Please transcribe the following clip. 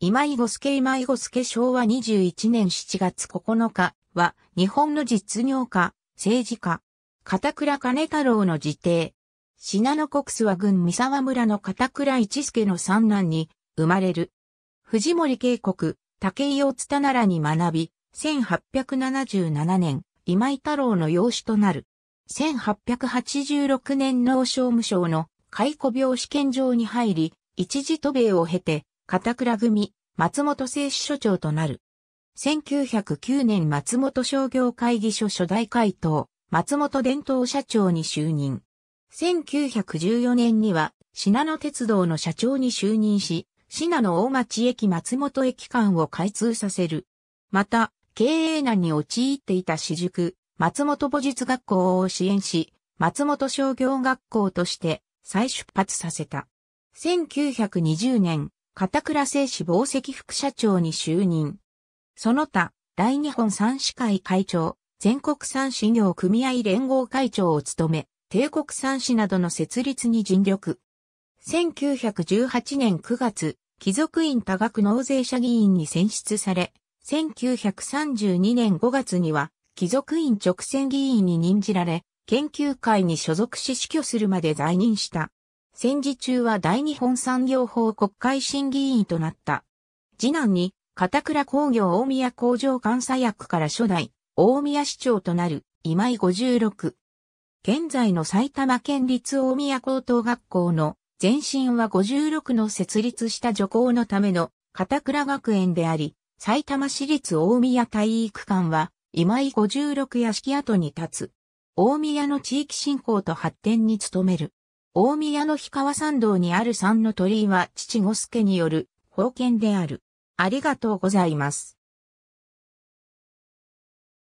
今井五助今井五助昭和21年7月9日は、日本の実業家、政治家、片倉金太郎の辞邸。信濃国諏訪郡三沢村の片倉一助の三男に生まれる。藤森渓谷、竹井をつたならに学び、1877年、今井太郎の養子となる。1886年農商務省の解雇病試験場に入り、一時渡米を経て、片倉組、松本製紙所長となる。1909年松本商業会議所初代会頭、松本伝統社長に就任。1914年には、品野鉄道の社長に就任し、品野大町駅松本駅間を開通させる。また、経営難に陥っていた私塾、松本母術学校を支援し、松本商業学校として再出発させた。1920年、片倉製紙紡績副社長に就任。その他、大日本産市会会長、全国産市業組合連合会長を務め、帝国産紙などの設立に尽力。1918年9月、貴族院多額納税者議員に選出され、1932年5月には、貴族院直選議員に任じられ、研究会に所属し死去するまで在任した。戦時中は大日本産業法国会審議員となった。次男に、片倉工業大宮工場監査役から初代、大宮市長となる、今井56。現在の埼玉県立大宮高等学校の前身は56の設立した助校のための片倉学園であり、埼玉市立大宮体育館は今井56屋敷跡に立つ。大宮の地域振興と発展に努める。大宮の氷川参道にある三の鳥居は父五助による封建である。ありがとうございます。